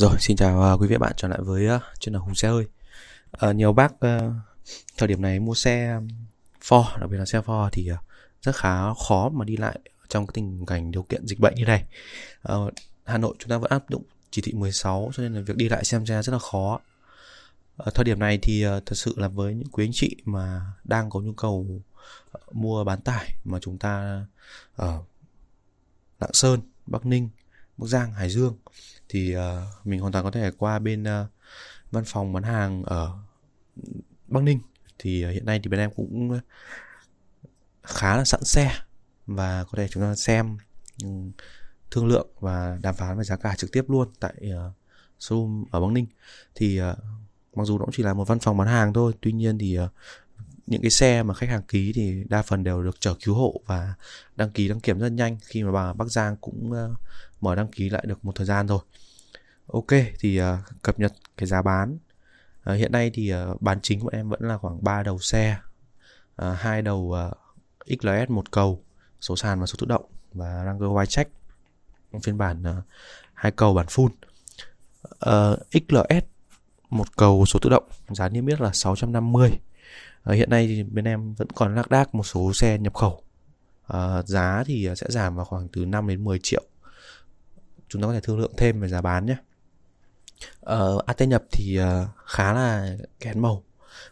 Rồi, xin chào à, quý vị và bạn trở lại với uh, à, chuyên là Hùng Xe ơi uh, à, Nhiều bác uh, thời điểm này mua xe um, Ford, đặc biệt là xe Ford thì uh, rất khá khó mà đi lại trong cái tình cảnh điều kiện dịch bệnh như này uh, Hà Nội chúng ta vẫn áp dụng chỉ thị 16 cho nên là việc đi lại xem xe rất là khó uh, Thời điểm này thì uh, thật sự là với những quý anh chị mà đang có nhu cầu uh, mua bán tải mà chúng ta ở uh, Lạng Sơn, Bắc Ninh Bắc Giang, Hải Dương thì uh, mình hoàn toàn có thể qua bên uh, văn phòng bán hàng ở Bắc Ninh thì uh, hiện nay thì bên em cũng khá là sẵn xe và có thể chúng ta xem um, thương lượng và đàm phán về giá cả trực tiếp luôn tại uh, showroom ở Bắc Ninh thì uh, mặc dù nó cũng chỉ là một văn phòng bán hàng thôi tuy nhiên thì uh, những cái xe mà khách hàng ký thì đa phần đều được chở cứu hộ và đăng ký đăng kiểm rất nhanh khi mà bà Bắc Giang cũng uh, mở đăng ký lại được một thời gian rồi ok thì uh, cập nhật cái giá bán uh, hiện nay thì uh, bán chính của em vẫn là khoảng 3 đầu xe hai uh, đầu uh, XLS một cầu số sàn và số tự động và đang White check phiên bản hai uh, cầu bản full uh, XLS một cầu số tự động giá niêm yết là 650 uh, hiện nay thì bên em vẫn còn lác đác một số xe nhập khẩu uh, giá thì sẽ giảm vào khoảng từ 5 đến 10 triệu chúng ta có thể thương lượng thêm về giá bán nhé uh, ờ, AT nhập thì ờ, khá là kén màu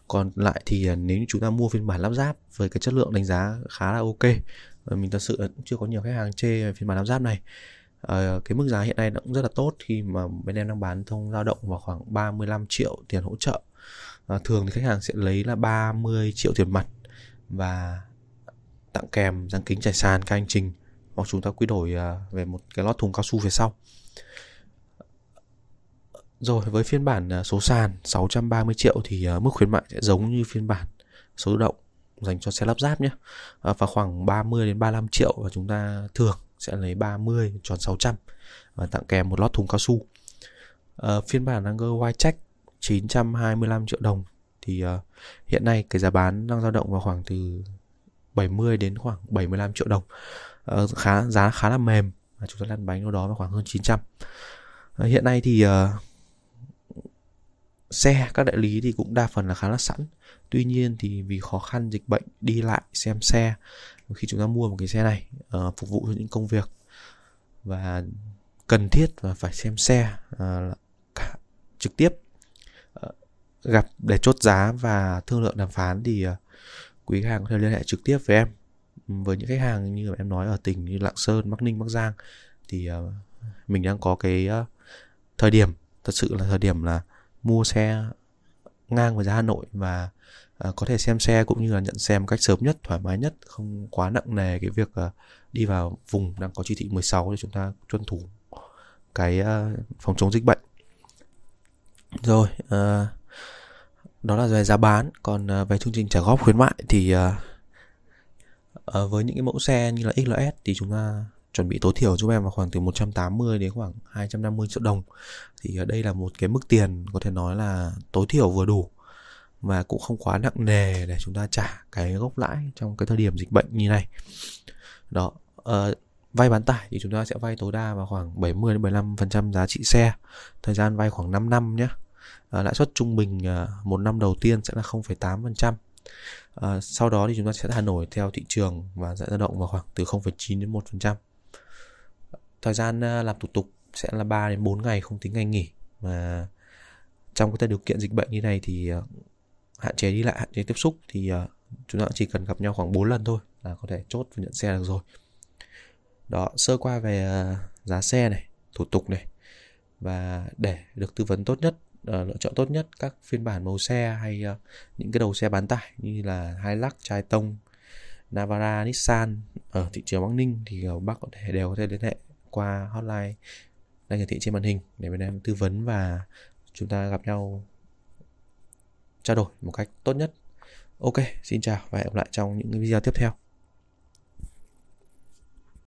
còn lại thì ờ, nếu như chúng ta mua phiên bản lắp ráp với cái chất lượng đánh giá khá là ok mình thật sự cũng chưa có nhiều khách hàng chê phiên bản lắp ráp này uh, cái mức giá hiện nay cũng rất là tốt khi mà bên em đang bán thông dao động vào khoảng 35 triệu tiền hỗ trợ uh, thường thì khách hàng sẽ lấy là 30 triệu tiền mặt và tặng kèm răng kính trải sàn các anh trình hoặc chúng ta quy đổi à, về một cái lót thùng cao su phía sau rồi với phiên bản à, số sàn 630 triệu thì à, mức khuyến mại sẽ giống như phiên bản số tự động dành cho xe lắp ráp nhé và khoảng 30 đến 35 triệu và chúng ta thường sẽ lấy 30 tròn 600 và tặng kèm một lót thùng cao su à, phiên bản Ranger White Check 925 triệu đồng thì uh, hiện nay cái giá bán đang dao động vào khoảng từ 70 đến khoảng 75 triệu đồng uh, khá giá khá là mềm và chúng ta lăn bánh đâu đó vào khoảng hơn 900 uh, ờ, hiện nay thì uh, xe các đại lý thì cũng đa phần là khá là sẵn tuy nhiên thì vì khó khăn dịch bệnh đi lại xem xe khi chúng ta mua một cái xe này uh, phục vụ cho những công việc và cần thiết và phải xem xe uh, cả trực tiếp uh, gặp để chốt giá và thương lượng đàm phán thì uh, quý hàng có thể liên hệ trực tiếp với em với những khách hàng như em nói ở tỉnh như lạng sơn bắc ninh bắc giang thì uh, mình đang có cái uh, thời điểm thật sự là thời điểm là mua xe ngang với giá hà nội và uh, có thể xem xe cũng như là nhận xe một cách sớm nhất thoải mái nhất không quá nặng nề cái việc uh, đi vào vùng đang có chỉ thị 16 để chúng ta tuân thủ cái uh, phòng chống dịch bệnh rồi uh, đó là về giá bán còn uh, về chương trình trả góp khuyến mại thì uh, à, với những cái mẫu xe như là XLS thì chúng ta chuẩn bị tối thiểu giúp em vào khoảng từ 180 đến khoảng 250 triệu đồng thì ở ờ, đây là một cái mức tiền có thể nói là tối thiểu vừa đủ và cũng không quá nặng nề để chúng ta trả cái gốc lãi trong cái thời điểm dịch bệnh như này đó à, vay bán tải thì chúng ta sẽ vay tối đa vào khoảng 70 đến 75% giá trị xe thời gian vay khoảng 5 năm nhé à, lãi suất trung bình một năm đầu tiên sẽ là 0,8% À, sau đó thì chúng ta sẽ thả nổi theo thị trường và sẽ dao động vào khoảng từ 0,9 đến 1%. Thời gian ờ, làm thủ tục sẽ là 3 đến 4 ngày không tính ngày nghỉ mà trong cái điều kiện dịch bệnh như này thì ờ, hạn chế đi lại, hạn chế tiếp xúc thì chúng ta chỉ cần gặp nhau khoảng 4 lần thôi là có thể chốt và nhận xe được rồi. Đó, sơ qua về giá xe này, thủ tục này và để được tư vấn tốt nhất Ờ, lựa chọn tốt nhất các phiên bản màu xe hay uh, những cái đầu xe bán tải như là Hilux, Chai Tông, Navara, Nissan ở thị trường Bắc Ninh thì ở ờ, bác có thể đều có thể liên hệ qua hotline đang hiển thị trên màn hình để bên em tư vấn và chúng ta gặp nhau trao đổi một cách tốt nhất. Ok, xin chào và hẹn gặp lại trong những video tiếp theo.